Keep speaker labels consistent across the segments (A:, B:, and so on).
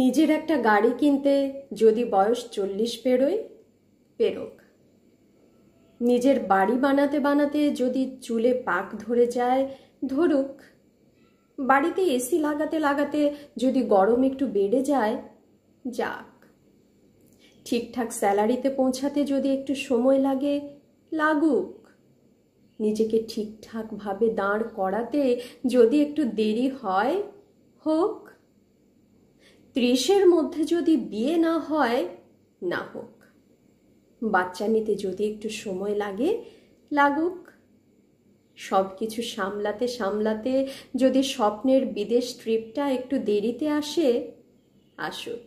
A: নিজের একটা গাড়ি কিনতে যদি বয়স চল্লিশ পেরোয় পেরোক নিজের বাড়ি বানাতে বানাতে যদি চুলে পাক ধরে যায় ধরুক বাড়িতে এসি লাগাতে লাগাতে যদি গরম একটু বেড়ে যায় যাক ঠিকঠাক স্যালারিতে পৌঁছাতে যদি একটু সময় লাগে লাগুক নিজেকে ঠিকঠাকভাবে দাঁড় করাতে যদি একটু দেরি হয় হোক ত্রিশের মধ্যে যদি বিয়ে না হয় না হোক বাচ্চা নিতে যদি একটু সময় লাগে লাগুক সব কিছু সামলাতে সামলাতে যদি স্বপ্নের বিদেশ ট্রিপটা একটু দেরিতে আসে আসুক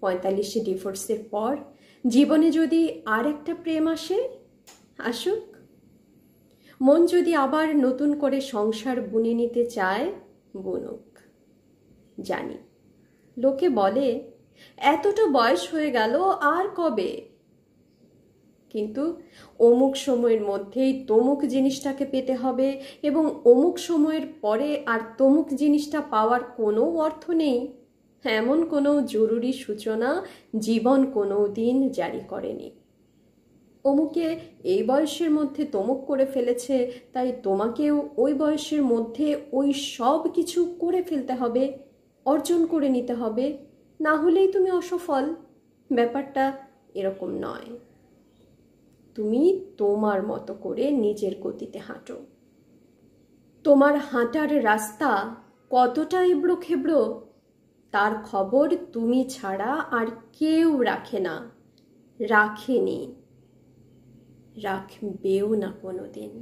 A: পঁয়তাল্লিশে ডিভোর্সের পর জীবনে যদি আর একটা প্রেম আসে আসুক মন যদি আবার নতুন করে সংসার বুনে নিতে চায় বুনুক জানি লোকে বলে এতটা বয়স হয়ে গেল আর কবে কিন্তু অমুক সময়ের মধ্যেই তমুক জিনিসটাকে পেতে হবে এবং অমুক সময়ের পরে আর তমুক জিনিসটা পাওয়ার কোনো অর্থ নেই এমন কোনো জরুরি সূচনা জীবন কোনো দিন জারি করেনি অমুকে এই বয়সের মধ্যে তমুক করে ফেলেছে তাই তোমাকেও ওই বয়সের মধ্যে ওই সব কিছু করে ফেলতে হবে অর্জন করে নিতে হবে না হলেই তুমি অসফল ব্যাপারটা এরকম নয় তুমি তোমার মতো করে নিজের গতিতে হাঁটো তোমার হাঁটার রাস্তা কতটা এবড়ো খেবড়ো তার খবর তুমি ছাড়া আর কেউ রাখে না রাখেনি রাখবেও না কোনো দিন